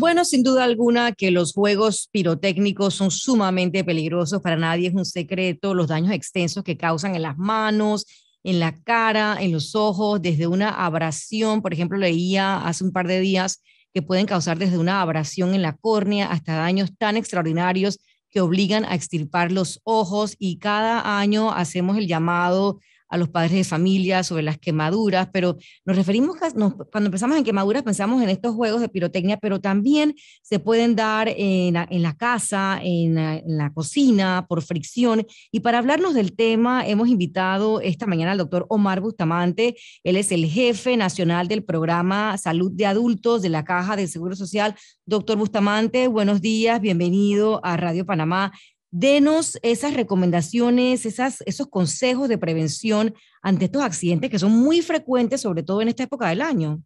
Bueno, sin duda alguna que los juegos pirotécnicos son sumamente peligrosos, para nadie es un secreto los daños extensos que causan en las manos, en la cara, en los ojos, desde una abrasión, por ejemplo, leía hace un par de días que pueden causar desde una abrasión en la córnea hasta daños tan extraordinarios que obligan a extirpar los ojos y cada año hacemos el llamado a los padres de familia sobre las quemaduras, pero nos referimos, a, cuando pensamos en quemaduras, pensamos en estos juegos de pirotecnia, pero también se pueden dar en la, casa, en la, en la, cocina, por fricción. Y para hablarnos del tema, hemos invitado esta mañana al doctor Omar Bustamante. Él es el jefe nacional del programa Salud de Adultos de la Caja del Seguro Social. Doctor Bustamante, buenos días, bienvenido a Radio Panamá. Denos esas recomendaciones, esos consejos de prevención ante estos accidentes que son muy frecuentes, sobre todo en esta época del año.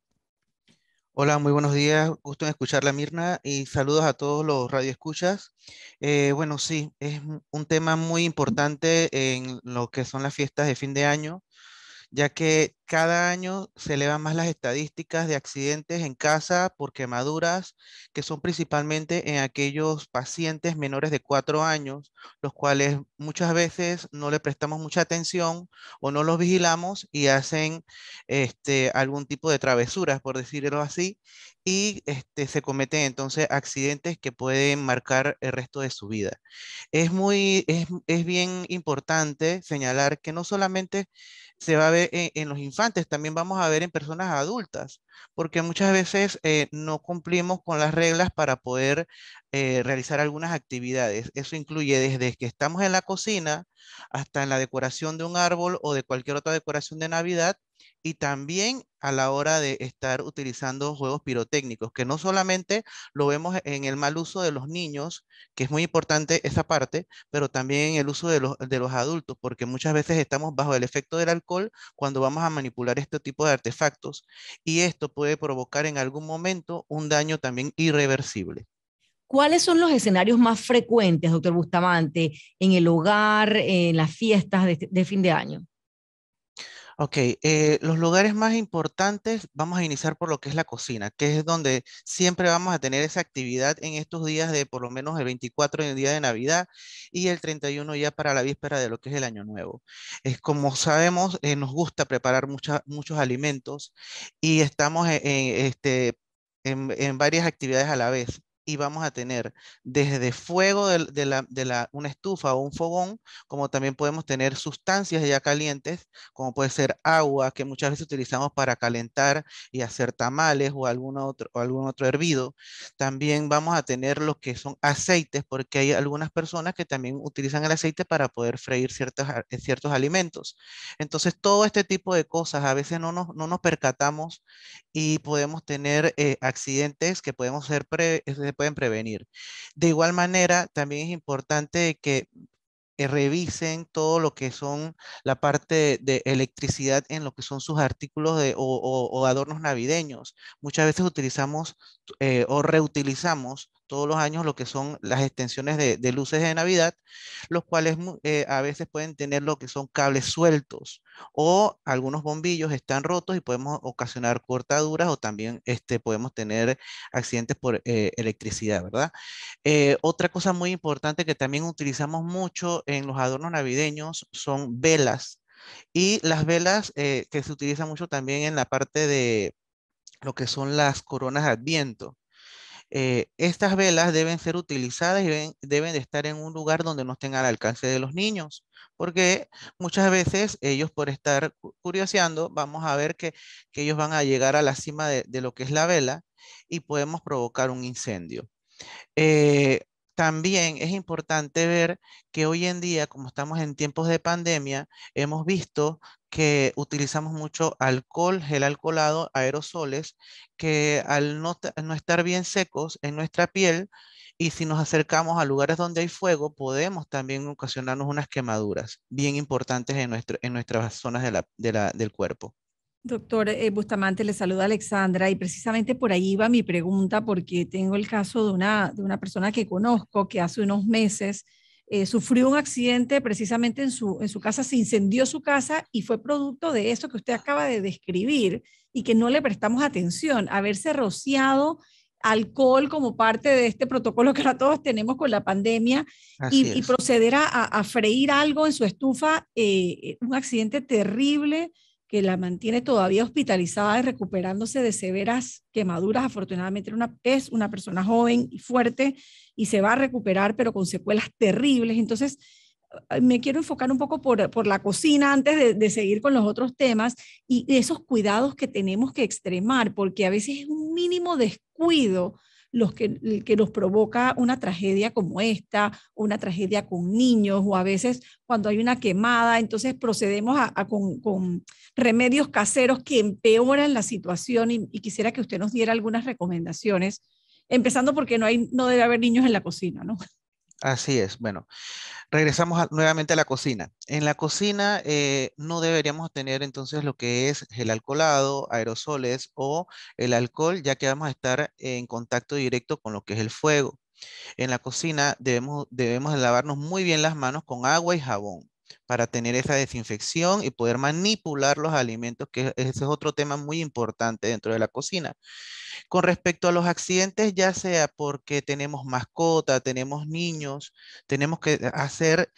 Hola, muy buenos días. Gusto en escucharla, Mirna, y saludos a todos los radioescuchas. Escuchas. bueno, sí, es un tema muy importante en lo que son las fiestas de fin de año ya que cada año se elevan más las estadísticas de accidentes en casa por quemaduras, que son principalmente en aquellos pacientes menores de cuatro años, los cuales muchas veces no le prestamos mucha atención o no los vigilamos y hacen este, algún tipo de travesuras, por decirlo así, y este, se cometen entonces accidentes que pueden marcar el resto de su vida. Es, muy, es, es bien importante señalar que no solamente se va a ver en, los infantes, también vamos a ver en personas adultas, porque muchas veces eh, no cumplimos con las reglas para poder eh, realizar algunas actividades. Eso incluye desde que estamos en la cocina hasta en la decoración de un árbol o de cualquier otra decoración de Navidad, y también a la hora de estar utilizando juegos pirotécnicos, que no solamente lo vemos en el mal uso de los niños, que es muy importante esa parte, pero también en el uso de los, adultos, porque muchas veces estamos bajo el efecto del alcohol cuando vamos a manipular este tipo de artefactos y esto puede provocar en algún momento un daño también irreversible. ¿Cuáles son los escenarios más frecuentes, doctor Bustamante, en el hogar, en las fiestas de este, fin de año? Ok, eh, los lugares más importantes, vamos a iniciar por lo que es la cocina, que es donde siempre vamos a tener esa actividad en estos días de por lo menos el 24 en día de Navidad y el 31 ya para la víspera de lo que es el Año Nuevo. Es como sabemos, eh, nos gusta preparar muchos alimentos y estamos e, este, en varias actividades a la vez y vamos a tener desde fuego de, la, de la, una estufa o un fogón, como también podemos tener sustancias ya calientes, como puede ser agua, que muchas veces utilizamos para calentar y hacer tamales o algún otro, algún otro hervido. También vamos a tener lo que son aceites, porque hay algunas personas que también utilizan el aceite para poder freír ciertos, eh, ciertos alimentos. Entonces, todo este tipo de cosas a veces no nos, no nos percatamos y podemos tener eh, accidentes que podemos ser pre eh, pueden prevenir. De igual manera, también es importante que revisen todo lo que son la parte de electricidad en lo que son sus artículos de, o, adornos navideños. Muchas veces utilizamos eh, o reutilizamos todos los años lo que son las extensiones de, luces de Navidad, los cuales eh, a veces pueden tener lo que son cables sueltos o algunos bombillos están rotos y podemos ocasionar cortaduras o también este, podemos tener accidentes por eh, electricidad, ¿verdad? Eh, otra cosa muy importante que también utilizamos mucho en los adornos navideños son velas. Y las velas que se utilizan mucho también en la parte de, lo que son las coronas de adviento. Eh, estas velas deben ser utilizadas y deben, de estar en un lugar donde no estén al alcance de los niños, porque muchas veces ellos por estar curioseando, vamos a ver que, ellos van a llegar a la cima de, lo que es la vela y podemos provocar un incendio. Eh, también es importante ver que hoy en día, como estamos en tiempos de pandemia, hemos visto que utilizamos mucho alcohol, gel alcoholado, aerosoles, que al no, no estar bien secos en nuestra piel, y si nos acercamos a lugares donde hay fuego, podemos también ocasionarnos unas quemaduras bien importantes en, nuestro, en nuestras zonas de la, del cuerpo. Doctor eh, Bustamante, le saluda Alexandra y precisamente por ahí va mi pregunta porque tengo el caso de una, de una persona que conozco que hace unos meses eh, sufrió un accidente precisamente en su, en su casa, se incendió su casa y fue producto de eso que usted acaba de describir y que no le prestamos atención, haberse rociado alcohol como parte de este protocolo que ahora todos tenemos con la pandemia y, proceder a, freír algo en su estufa, eh, eh, un accidente terrible que la mantiene todavía hospitalizada y recuperándose de severas quemaduras. Afortunadamente es una persona joven y fuerte y se va a recuperar, pero con secuelas terribles. Entonces, eh, me quiero enfocar un poco por, la cocina antes de, de, seguir con los otros temas y esos cuidados que tenemos que extremar, porque a veces es un mínimo descuido los que, que nos provoca una tragedia como esta, una tragedia con niños o a veces cuando hay una quemada, entonces procedemos a, con, remedios caseros que empeoran la situación y, y, quisiera que usted nos diera algunas recomendaciones, empezando porque no, hay, no debe haber niños en la cocina, ¿no? Así es. Bueno, regresamos nuevamente a la cocina. En la cocina eh, no deberíamos tener entonces lo que es el alcoholado, aerosoles o el alcohol, ya que vamos a estar en contacto directo con lo que es el fuego. En la cocina debemos, debemos lavarnos muy bien las manos con agua y jabón para tener esa desinfección y poder manipular los alimentos, que ese es otro tema muy importante dentro de la cocina. Con respecto a los accidentes, ya sea porque tenemos mascota, tenemos niños, tenemos que hacer,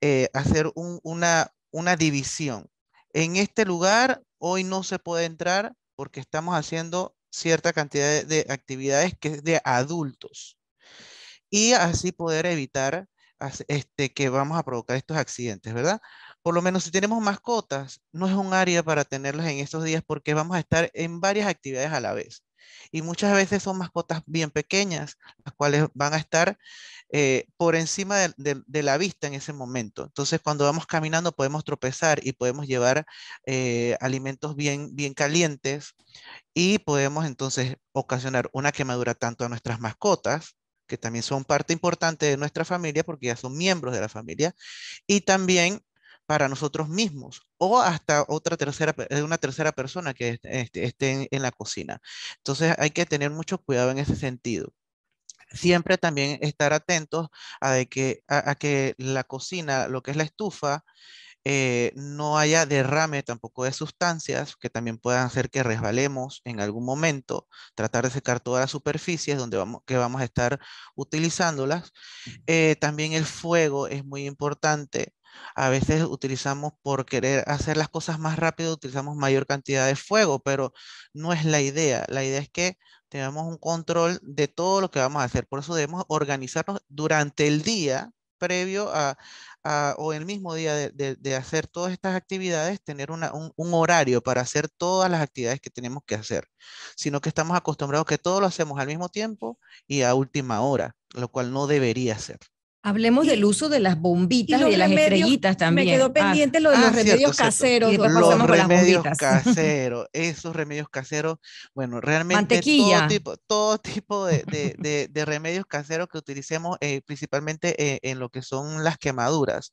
eh, hacer una, una división. En este lugar hoy no se puede entrar porque estamos haciendo cierta cantidad de, de actividades que es de adultos. Y así poder evitar este, que vamos a provocar estos accidentes, ¿verdad? Por lo menos si tenemos mascotas, no es un área para tenerlas en estos días porque vamos a estar en varias actividades a la vez. Y muchas veces son mascotas bien pequeñas, las cuales van a estar eh, por encima de, la vista en ese momento. Entonces, cuando vamos caminando podemos tropezar y podemos llevar eh, alimentos bien, bien calientes y podemos entonces ocasionar una quemadura tanto a nuestras mascotas que también son parte importante de nuestra familia porque ya son miembros de la familia, y también para nosotros mismos o hasta otra tercera, eh, una tercera persona que este, esté en la cocina. Entonces hay que tener mucho cuidado en ese sentido siempre también estar atentos a, de que, a, que la cocina, lo que es la estufa, eh, no haya derrame tampoco de sustancias que también puedan hacer que resbalemos en algún momento, tratar de secar todas las superficies donde vamos, que vamos a estar utilizándolas. Eh, también el fuego es muy importante. A veces utilizamos por querer hacer las cosas más rápido, utilizamos mayor cantidad de fuego, pero no es la idea. La idea es que tengamos un control de todo lo que vamos a hacer. Por eso debemos organizarnos durante el día previo a, o el mismo día de, de, hacer todas estas actividades, tener una, un, un, horario para hacer todas las actividades que tenemos que hacer, sino que estamos acostumbrados que todo lo hacemos al mismo tiempo y a última hora, lo cual no debería ser. Hablemos del uso de las bombitas y, de las estrellitas también. Me quedó ah, pendiente lo de ah, ah, los remedios caseros. los remedios caseros, esos remedios caseros, bueno, realmente todo tipo, de, remedios caseros que utilicemos, eh, principalmente eh, en lo que son las quemaduras.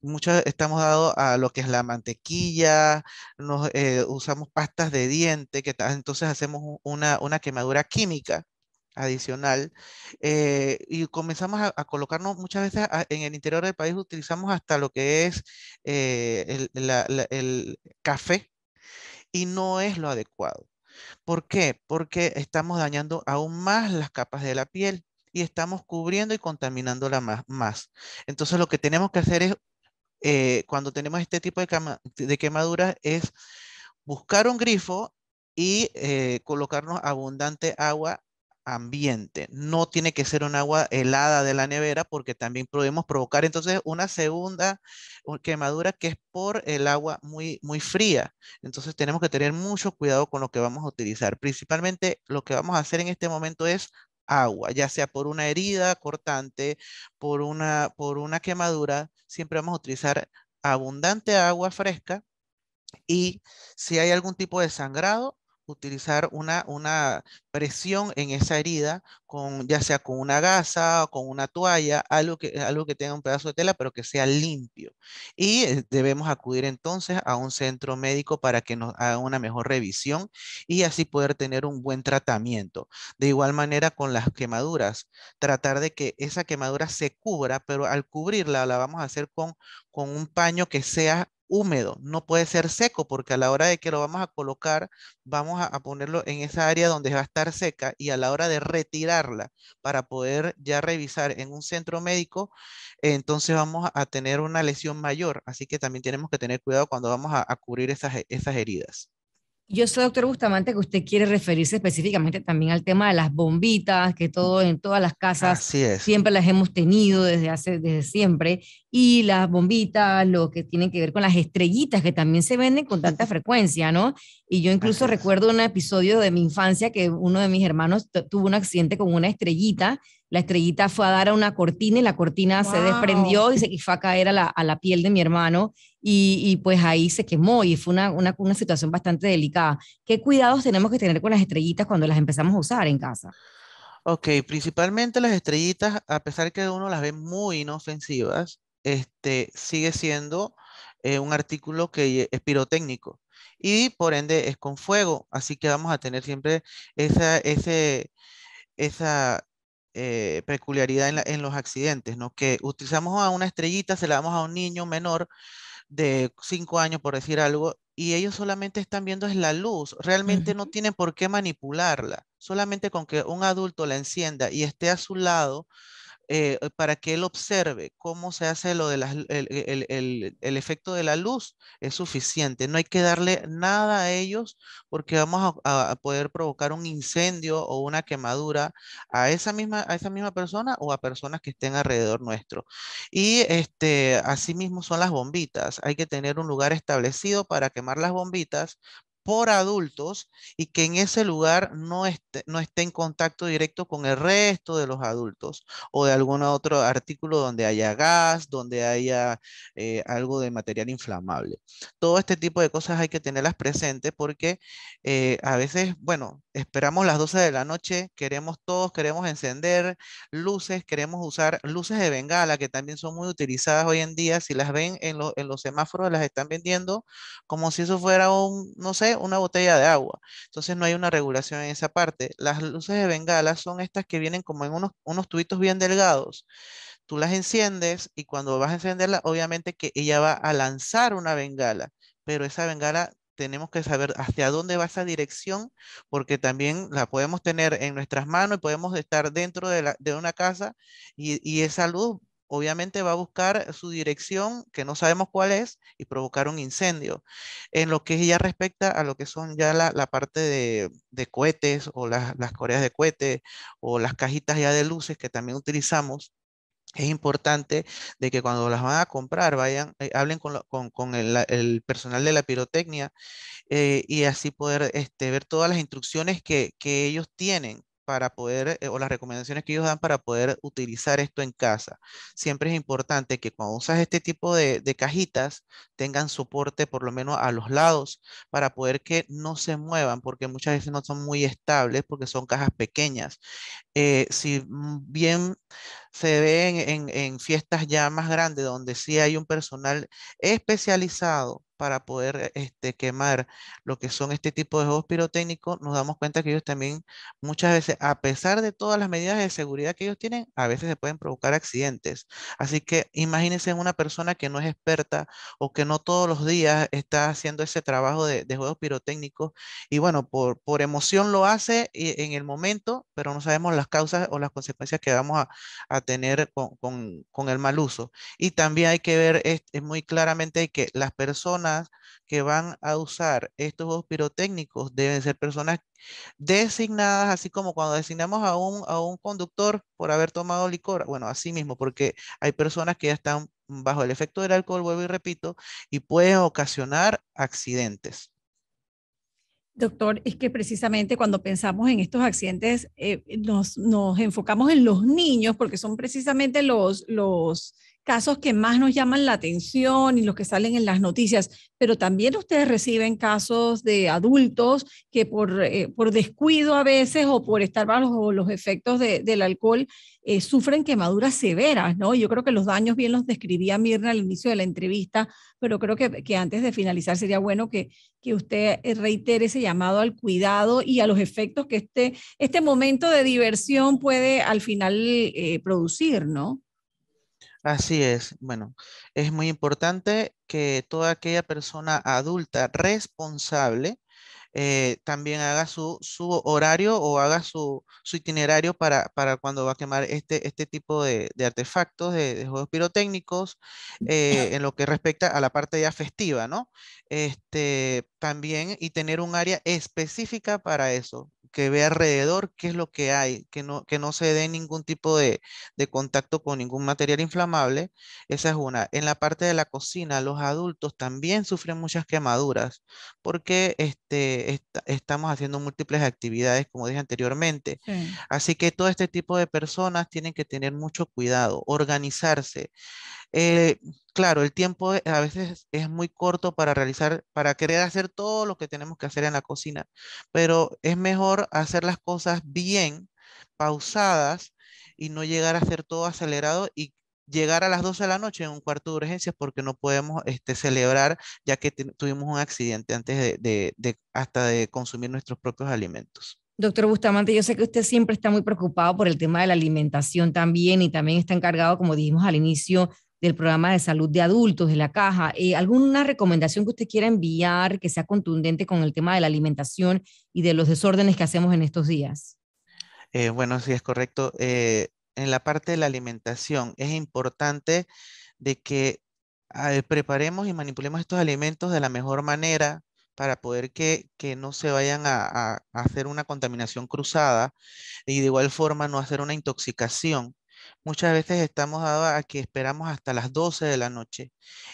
Muchos estamos dados a lo que es la mantequilla, nos, eh, usamos pastas de diente, que entonces hacemos una, una quemadura química adicional eh, y comenzamos a, colocarnos muchas veces en el interior del país utilizamos hasta lo que es eh, el, café y no es lo adecuado. ¿Por qué? Porque estamos dañando aún más las capas de la piel y estamos cubriendo y la más. más. Entonces lo que tenemos que hacer es, eh, cuando tenemos este tipo de, de quemaduras, es buscar un grifo y colocarnos abundante agua ambiente. No tiene que ser un agua helada de la nevera porque también podemos provocar entonces una segunda quemadura que es por el agua muy, muy fría. Entonces tenemos que tener mucho cuidado con lo que vamos a utilizar. Principalmente lo que vamos a hacer en este momento es agua, ya sea por una herida cortante, por una, por una quemadura, siempre vamos a utilizar abundante agua fresca y si hay algún tipo de sangrado, utilizar una, una presión en esa herida, con, ya sea con una gasa o con una toalla, algo que, algo que tenga un pedazo de tela, pero que sea limpio. Y eh, debemos acudir entonces a un centro médico para que nos haga una mejor revisión y así poder tener un buen tratamiento. De igual manera con las quemaduras, tratar de que esa quemadura se cubra, pero al cubrirla la vamos a hacer con, con un paño que sea húmedo, no puede ser seco porque a la hora de que lo vamos a colocar, vamos a, ponerlo en esa área donde va a estar seca y a la hora de retirarla para poder ya revisar en un centro médico, entonces vamos a tener una lesión mayor. Así que también tenemos que tener cuidado cuando vamos a, cubrir esas heridas. Yo soy doctor Bustamante, que usted quiere referirse específicamente también al tema de las bombitas, que todo en todas las casas siempre las hemos tenido desde hace desde siempre, y las bombitas, lo que tienen que ver con las estrellitas que también se venden con tanta frecuencia, ¿no? Y yo incluso recuerdo un episodio de mi infancia que uno de mis hermanos tuvo un accidente con una estrellita la estrellita fue a dar a una cortina y la cortina se desprendió y se quiso a caer a la, piel de mi hermano y, pues ahí se quemó y fue una, una, situación bastante delicada. ¿Qué cuidados tenemos que tener con las estrellitas cuando las empezamos a usar en casa? Ok, principalmente las estrellitas, a pesar que uno las ve muy inofensivas, este, sigue siendo eh, un artículo que es pirotécnico y por ende es con fuego, así que vamos a tener siempre esa, ese, esa, eh, peculiaridad en, los accidentes, ¿no? Que utilizamos a una estrellita, se la damos a un niño menor de cinco años, por decir algo, y ellos solamente están viendo es la luz, realmente no tienen por qué manipularla, solamente con que un adulto la encienda y esté a su lado, eh, eh, para que él observe cómo se hace lo de el, el, efecto de la luz, es suficiente. No hay que darle nada a ellos porque vamos a, poder provocar un incendio o una quemadura a esa, misma, a esa misma persona o a personas que estén alrededor nuestro. Y este, asimismo son las bombitas. Hay que tener un lugar establecido para quemar las bombitas por adultos y que en ese lugar no esté, no esté en contacto directo con el resto de los adultos o de algún otro artículo donde haya gas, donde haya eh, algo de material inflamable. Todo este tipo de cosas hay que tenerlas presentes porque eh, a veces, bueno, esperamos las 12 de la noche, queremos todos, queremos encender luces, queremos usar luces de bengala que también son muy utilizadas hoy en día. Si las ven en, en los semáforos, las están vendiendo como si eso fuera un, no sé, una botella de agua. Entonces no hay una regulación en esa parte. Las luces de bengala son estas que vienen como en unos, unos tubitos bien delgados. Tú las enciendes y cuando vas a encenderla, obviamente que ella va a lanzar una bengala, pero esa bengala tenemos que saber hacia dónde va esa dirección, porque también la podemos tener en nuestras manos y podemos estar dentro de, una casa y esa luz obviamente va a buscar su dirección, que no sabemos cuál es, y provocar un incendio. En lo que ya respecta a lo que son ya la, parte de, cohetes o las, las coreas de cohetes o las cajitas ya de luces que también utilizamos, es importante de que cuando las van a comprar vayan, eh, hablen con, el, personal de la pirotecnia eh, y así poder este, ver todas las instrucciones que, que ellos tienen para poder, eh, o las recomendaciones que ellos dan para poder utilizar esto en casa. Siempre es importante que cuando usas este tipo de, cajitas tengan soporte por lo menos a los lados para poder que no se muevan, porque muchas veces no son muy estables porque son cajas pequeñas. Eh, si bien se ven en, en fiestas ya más grandes donde sí hay un personal especializado para poder este, quemar lo que son este tipo de juegos pirotécnicos, nos damos cuenta que ellos también muchas veces, a pesar de todas las medidas de seguridad que ellos tienen, a veces se pueden provocar accidentes. Así que imagínense una persona que no es experta o que no todos los días está haciendo ese trabajo de, juegos pirotécnicos y bueno, por, por emoción lo hace en el momento, pero no sabemos las causas o las consecuencias que vamos a, tener con, con, el mal uso. Y también hay que ver, es muy claramente que las personas que van a usar estos juegos pirotécnicos deben ser personas designadas, así como cuando designamos a un, a un conductor por haber tomado licor, bueno, así mismo, porque hay personas que ya están bajo el efecto del alcohol, vuelvo y repito, y pueden ocasionar accidentes. Doctor, es que precisamente cuando pensamos en estos accidentes eh, nos, nos, enfocamos en los niños porque son precisamente los, los casos que más nos llaman la atención y los que salen en las noticias, pero también ustedes reciben casos de adultos que por, eh, por descuido a veces o por estar bajo los efectos del alcohol eh, sufren quemaduras severas, ¿no? Yo creo que los daños bien los describía Mirna al inicio de la entrevista, pero creo que, que antes de finalizar sería bueno que, usted eh, reitere ese llamado al cuidado y a los efectos que este, este momento de diversión puede al final producir, ¿no? Así es. Bueno, es muy importante que toda aquella persona adulta responsable eh, también haga su, horario o haga su, itinerario para, cuando va a quemar este, este tipo de, artefactos, de, juegos pirotécnicos, eh, en lo que respecta a la parte ya festiva, ¿no? Este, también y tener un área específica para eso que ve alrededor qué es lo que hay, que no, que no se dé ningún tipo de, contacto con ningún material inflamable. Esa es una. En la parte de la cocina, los adultos también sufren muchas quemaduras porque este, estamos haciendo múltiples actividades, como dije anteriormente. Así que todo este tipo de personas tienen que tener mucho cuidado, organizarse. Eh, claro, el tiempo eh, a veces es muy corto para realizar, para querer hacer todo lo que tenemos que hacer en la cocina, pero es mejor hacer las cosas bien, pausadas y no llegar a hacer todo acelerado y llegar a las 12 de la noche en un cuarto de urgencias porque no podemos este, celebrar ya que tuvimos un accidente antes de, de, hasta de consumir nuestros propios alimentos. Doctor Bustamante, yo sé que usted siempre está muy preocupado por el tema de la alimentación también y también está encargado, como dijimos al inicio, del programa de salud de adultos de la caja. Eh, ¿Alguna recomendación que usted quiera enviar que sea contundente con el tema de la alimentación y de los desórdenes que hacemos en estos días? Eh, bueno, sí, es correcto. Eh, en la parte de la alimentación es importante de que ah, preparemos y manipulemos estos alimentos de la mejor manera para poder que, no se vayan a hacer una contaminación cruzada y de igual forma no hacer una intoxicación Muchas veces estamos dados a que esperamos hasta las 12 de la noche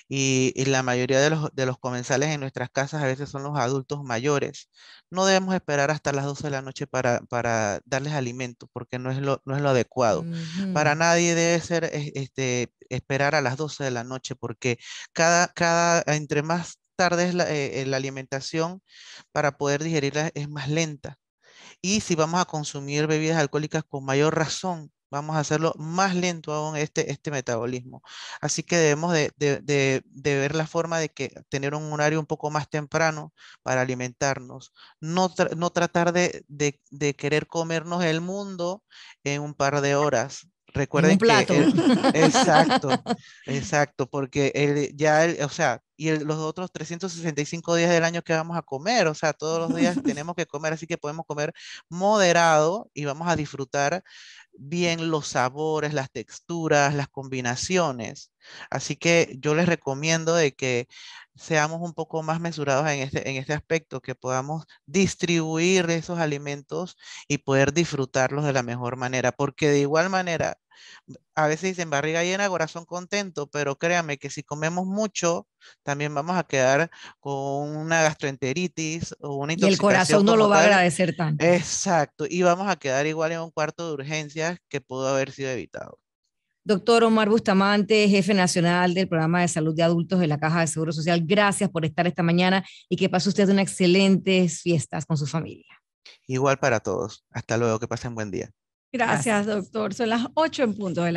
y, la mayoría de los, comensales en nuestras casas a veces son los adultos mayores. No debemos esperar hasta las 12 de la noche para, darles alimento porque no es lo, no es lo adecuado. Para nadie debe ser este, esperar a las 12 de la noche porque cada, cada entre más tarde es eh, eh, la alimentación para poder digerirla es más lenta. Y si vamos a consumir bebidas alcohólicas con mayor razón, Vamos a hacerlo más lento aún este, este metabolismo. Así que debemos de, de, de, ver la forma de que tener un horario un poco más temprano para alimentarnos. No, no tratar de, querer comernos el mundo en un par de horas. Recuerden que exacto, exacto, porque él ya o sea, y los otros 365 días del año que vamos a comer, o sea, todos los días tenemos que comer, así que podemos comer moderado y vamos a disfrutar bien los sabores, las texturas, las combinaciones. Así que yo les recomiendo de que seamos un poco más mesurados este, en este aspecto, que podamos distribuir esos alimentos y poder disfrutarlos de la mejor manera, porque de igual manera a veces dicen barriga llena, corazón contento, pero créame que si comemos mucho, también vamos a quedar con una gastroenteritis o una intoxicación. Y el corazón no lo va a agradecer tanto. Exacto, y vamos a quedar igual en un cuarto de urgencias que pudo haber sido evitado. Doctor Omar Bustamante, jefe nacional del programa de salud de adultos de la Caja de Seguro Social, gracias por estar esta mañana y que pase usted unas excelentes fiestas con su familia. Igual para todos. Hasta luego, que pasen buen día. Gracias, doctor. Son las ocho en punto de la